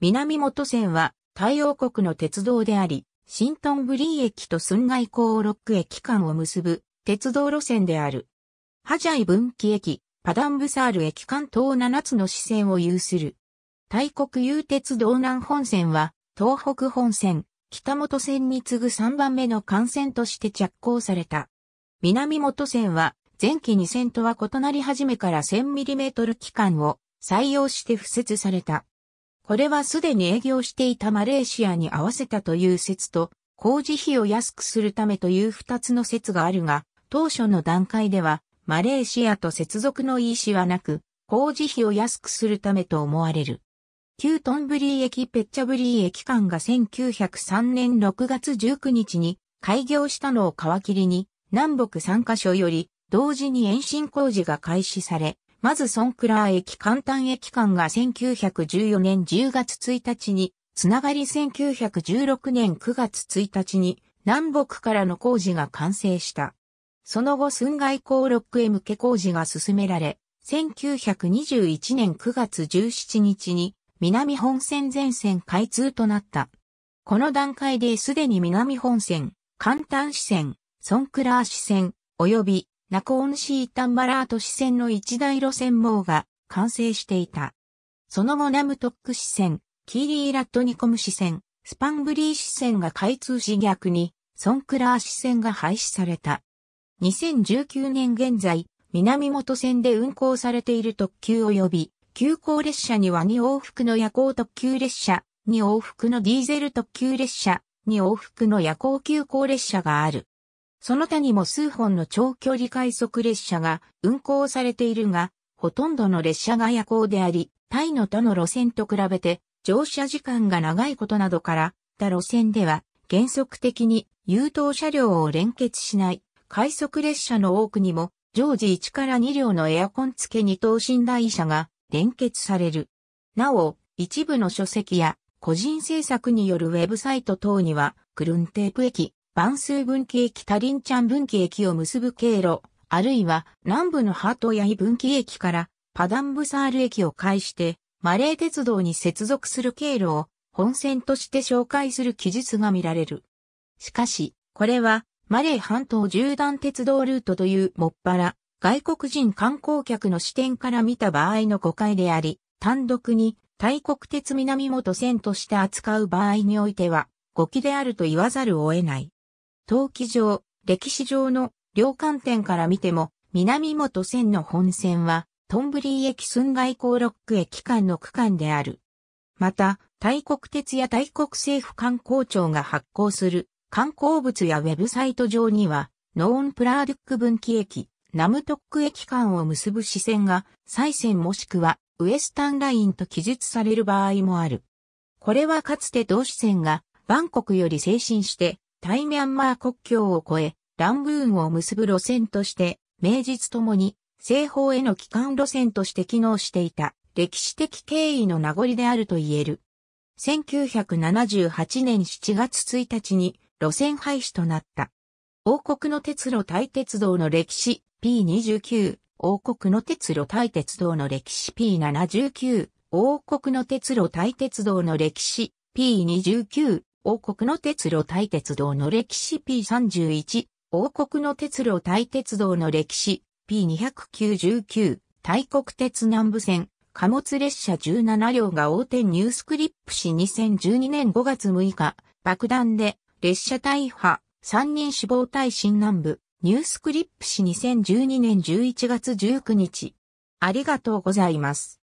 南本線は太陽国の鉄道であり、シントンブリー駅と寸外港ロック駅間を結ぶ鉄道路線である。ハジャイ分岐駅、パダンブサール駅間等7つの支線を有する。大国有鉄道南本線は、東北本線、北本線に次ぐ3番目の幹線として着工された。南本線は、前期2線とは異なり始めから 1000mm 機関を採用して付設された。これはすでに営業していたマレーシアに合わせたという説と、工事費を安くするためという二つの説があるが、当初の段階では、マレーシアと接続の意思はなく、工事費を安くするためと思われる。旧トンブリー駅ペッチャブリー駅間が1903年6月19日に開業したのを皮切りに、南北3カ所より同時に延伸工事が開始され、まずソンクラー駅簡単駅間が1914年10月1日に、つながり1916年9月1日に、南北からの工事が完成した。その後、寸外ックへ向け工事が進められ、1921年9月17日に南本線全線開通となった。この段階ですでに南本線、簡単支線、ソンクラー支線、及びナコーンシータンバラート支線の一大路線網が完成していた。その後ナムトック支線、キーリーラットニコム支線、スパンブリー支線が開通し逆に、ソンクラー支線が廃止された。2019年現在、南本線で運行されている特急及び、急行列車には2往復の夜行特急列車、2往復のディーゼル特急列車、2往復の夜行急行列車がある。その他にも数本の長距離快速列車が運行されているが、ほとんどの列車が夜行であり、タイの他の路線と比べて乗車時間が長いことなどから、他路線では原則的に優等車両を連結しない快速列車の多くにも常時1から2両のエアコン付け二等寝台車が連結される。なお、一部の書籍や個人制作によるウェブサイト等には、クルンテープ駅、万数分岐駅リンちゃん分岐駅を結ぶ経路、あるいは南部のハートヤイ分岐駅からパダンブサール駅を介してマレー鉄道に接続する経路を本線として紹介する記述が見られる。しかし、これはマレー半島縦断鉄道ルートというもっぱら外国人観光客の視点から見た場合の誤解であり、単独に大国鉄南元線として扱う場合においては、誤記であると言わざるを得ない。登記上、歴史上の両観点から見ても、南本線の本線は、トンブリー駅寸外ロック駅間の区間である。また、大国鉄や大国政府観光庁が発行する観光物やウェブサイト上には、ノーンプラードック分岐駅、ナムトック駅間を結ぶ支線が、再線もしくはウエスタンラインと記述される場合もある。これはかつて同支線が、バンコクより精神して、タイミャンマー国境を越え、ラングーンを結ぶ路線として、名実ともに西方への帰還路線として機能していた歴史的経緯の名残であると言える。1978年7月1日に路線廃止となった。王国の鉄路対鉄道の歴史 P29、王国の鉄路対鉄道の歴史 P79、王国の鉄路対鉄道の歴史 P29、王国の鉄路対鉄道の歴史 P31、王国の鉄路対鉄道の歴史 P299、大国鉄南部線、貨物列車17両が横転ニュースクリップし2012年5月6日、爆弾で列車大破、3人死亡対新南部、ニュースクリップし2012年11月19日。ありがとうございます。